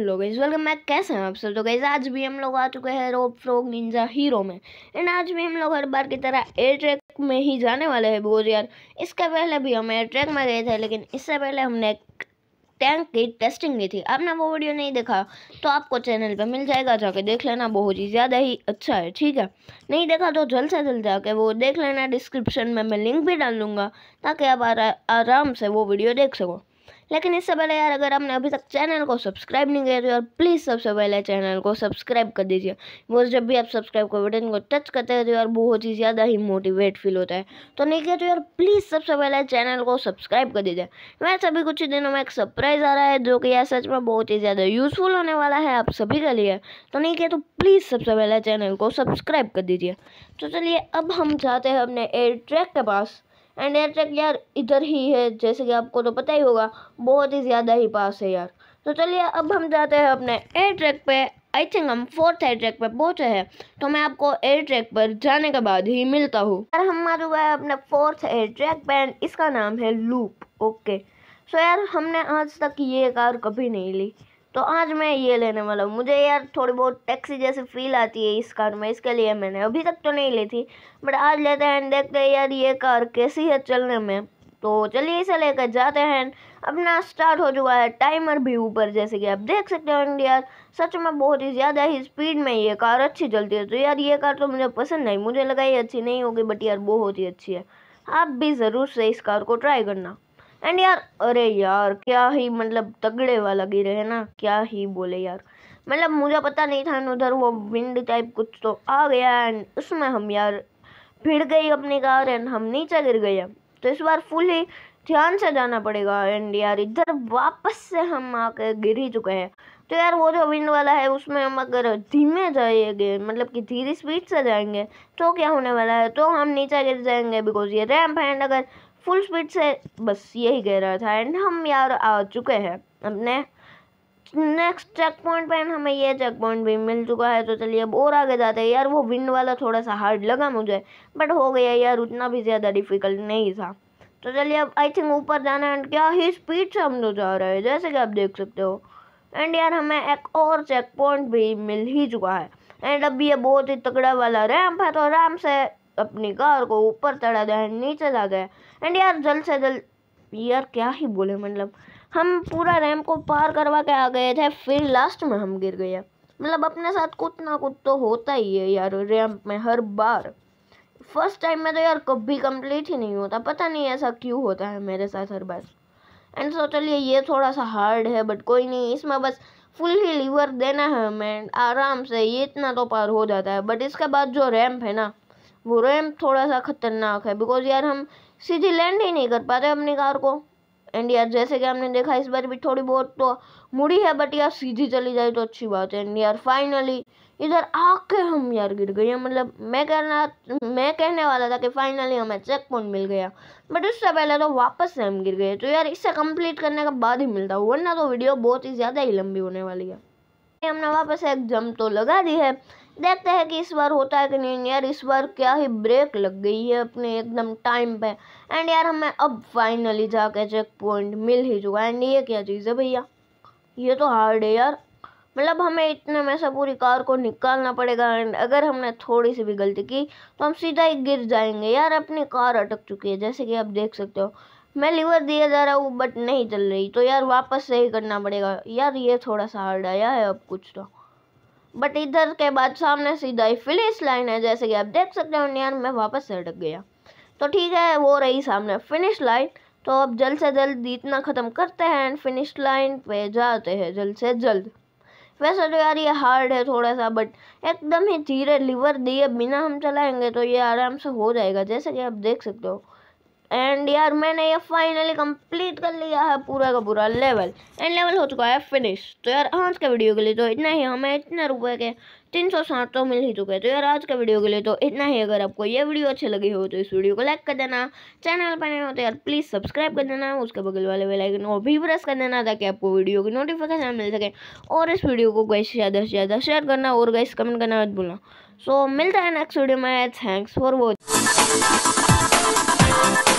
hello guys welcome back कैसे हैं आप सब तो गाइस आज भी हम लोग आ चुके हैं रोप फ्रॉग निंजा हीरो में एंड आज भी हम लोग हर बार की तरह एयर ट्रैक में ही जाने वाले हैं बोझ यार इसके पहले भी हम एयर ट्रैक में गए थे लेकिन इससे पहले हमने एक टैंक की टेस्टिंग की थी आपने वो वीडियो नहीं देखा तो आपको चैनल पर मिल जाएगा जाके देख लेना बहुत ही ज़्यादा ही अच्छा है ठीक है नहीं देखा तो जल्द से जल्द जाके वो देख लेना डिस्क्रिप्शन में मैं लिंक भी डाल दूँगा ताकि आप आराम से वो वीडियो देख सको लेकिन इससे पहले यार अगर आपने अभी तक चैनल को सब्सक्राइब नहीं किया तो यार प्लीज़ सबसे पहले चैनल को सब्सक्राइब कर दीजिए वो जब भी आप सब्सक्राइब को बटन को टच करते हैं तो यार बहुत ही ज़्यादा ही मोटिवेट फील होता है तो नहीं किया तो यार प्लीज़ सबसे पहले चैनल को सब्सक्राइब कर दीजिए वैसे अभी कुछ ही दिनों में एक सरप्राइज़ आ रहा है जो कि यार सच में बहुत ही ज़्यादा यूज़फुल होने वाला है आप सभी के लिए तो नहीं किया तो प्लीज़ सबसे पहले चैनल को सब्सक्राइब कर दीजिए तो चलिए अब हम जाते हैं अपने एयर ट्रैक के पास एंड एयरटेक यार इधर ही है जैसे कि आपको तो पता ही होगा बहुत ही ज़्यादा ही पास है यार तो चलिए अब हम जाते हैं अपने एयर ट्रैक पे आई थिंक हम फोर्थ एयर ट्रैक पर पहुंचे हैं तो मैं आपको एयर ट्रैक पर जाने के बाद ही मिलता हूँ यार हम आ चुका है अपने फोर्थ एयर ट्रैक पर एंड इसका नाम है लूप ओके सो यार हमने आज तक ये कार कभी नहीं ली तो आज मैं ये लेने वाला हूँ मुझे यार थोड़ी बहुत टैक्सी जैसी फील आती है इस कार में इसके लिए मैंने अभी तक तो नहीं ली थी बट आज लेते हैं देखते हैं यार ये कार कैसी है चलने में तो चलिए इसे लेकर जाते हैं अपना स्टार्ट हो चुका है टाइमर भी ऊपर जैसे कि आप देख सकते हो यार सच में बहुत ही ज़्यादा ही स्पीड में ये कार अच्छी चलती है तो यार ये कार तो मुझे पसंद नहीं मुझे लगा ये अच्छी नहीं होगी बट यार बहुत ही अच्छी है आप भी ज़रूर से इस कार को ट्राई करना एंड यार अरे यार क्या ही मतलब तगड़े वाला गिरे है ना क्या ही बोले यार मतलब मुझे पता नहीं था उधर वो विंड टाइप कुछ तो आ गया एंड उसमें हम यार फिर गई अपनी कार एंड हम नीचे गिर गए तो इस बार फुल ही ध्यान से जाना पड़ेगा एंड यार इधर वापस से हम आके गिर ही चुके हैं तो यार वो जो विंड वाला है उसमें हम अगर धीमे जाएंगे मतलब कि धीरे स्पीड से जाएंगे तो क्या होने वाला है तो हम नीचे गिर जाएंगे बिकॉज ये रैम्प है एंड अगर फुल स्पीड से बस यही कह रहा था एंड हम यार आ चुके हैं अपने नेक्स्ट चेक पॉइंट पर हमें ये चेक पॉइंट भी मिल चुका है तो चलिए अब और आगे जाते हैं यार वो विंड वाला थोड़ा सा हार्ड लगा मुझे बट हो गया यार उतना भी ज़्यादा डिफिकल्ट नहीं था तो चलिए अब आई थिंक ऊपर जाना है क्या ही स्पीड से हम लोग जा रहे हैं जैसे कि आप देख सकते हो एंड यार हमें एक और चेक पॉइंट भी मिल ही चुका है एंड अब ये बहुत ही तगड़ा वाला रैम्प है तो आराम से अपनी कार को ऊपर चढ़ा दें नीचे जा गया एंड यार जल्द से जल्द यार क्या ही बोले मतलब हम पूरा रैम को पार करवा के आ गए थे फिर लास्ट में हम गिर गए मतलब अपने साथ कुछ ना कुछ तो होता ही है यार रैम्प में हर बार फर्स्ट टाइम में तो यार कभी कंप्लीट ही नहीं होता पता नहीं ऐसा क्यों होता है मेरे साथ हर बार एंड सो चलिए ये थोड़ा सा हार्ड है बट कोई नहीं इसमें बस फुल ही लीवर देना है हमें आराम से ये इतना तो पार हो जाता है बट इसके बाद जो रैम्प है ना वो रैम्प थोड़ा सा ख़तरनाक है बिकॉज यार हम सीधी लैंड ही नहीं कर पाते अपनी कार को एंड यार जैसे कि हमने देखा इस बार भी थोड़ी बहुत तो मुड़ी है बट यार सीधी चली जाए तो अच्छी बात है एंड यार फाइनली इधर आके हम यार गिर गए मतलब मैं कहना मैं कहने वाला था कि फाइनली हमें चेक पॉइंट मिल गया बट उससे पहले तो वापस से हम गिर गए तो यार इसे कंप्लीट करने के बाद ही मिलता वरना तो वीडियो बहुत ही ज़्यादा ही लंबी होने वाली है हमने वापस एक जम तो लगा दी है देखते हैं कि इस बार होता है कि नहीं यार इस बार क्या ही ब्रेक लग गई है अपने एकदम टाइम पे एंड यार हमें अब फाइनली जाके चेक पॉइंट मिल ही चुका एंड ये क्या चीज़ है भैया ये तो हार्ड है यार मतलब हमें इतने में से पूरी कार को निकालना पड़ेगा एंड अगर हमने थोड़ी सी भी गलती की तो हम सीधा ही गिर जाएंगे यार अपनी कार अटक चुकी है जैसे कि आप देख सकते हो मैं लीवर दिया जा रहा हूँ बट नहीं चल रही तो यार वापस से ही करना पड़ेगा यार ये थोड़ा सा हार्ड आया है अब कुछ तो बट इधर के बाद सामने सीधा ही फिनिश लाइन है जैसे कि आप देख सकते हो यार मैं वापस से अटक गया तो ठीक है वो रही सामने फिनिश लाइन तो अब जल्द से जल्द इतना ख़त्म करते हैं एंड फिनिश लाइन पे जाते हैं जल्द से जल्द वैसे तो यार ये हार्ड है थोड़ा सा बट एकदम ही धीरे लीवर दिए बिना हम चलाएंगे तो ये आराम से हो जाएगा जैसे कि आप देख सकते हो एंड यार मैंने ये फाइनली कंप्लीट कर लिया है पूरा का पूरा लेवल एंड लेवल हो चुका है फिनिश तो यार आज के वीडियो के लिए तो इतना ही हमें इतने रुपए के तीन सौ साठ तो मिल ही चुके हैं तो यार आज के वीडियो के लिए तो इतना ही अगर आपको ये वीडियो अच्छी लगी हो तो इस वीडियो को लाइक कर देना चैनल पर नहीं हो तो यार प्लीज़ सब्सक्राइब कर देना उसके बगल वाले बेल आइकन को भी प्रेस कर देना ताकि आपको वीडियो की नोटिफिकेशन मिल सके और इस वीडियो को गैस ज़्यादा से ज़्यादा शेयर करना और गैस कमेंट करना मत भूलना सो मिलता है नेक्स्ट वीडियो में थैंक्स फॉर वॉचिंग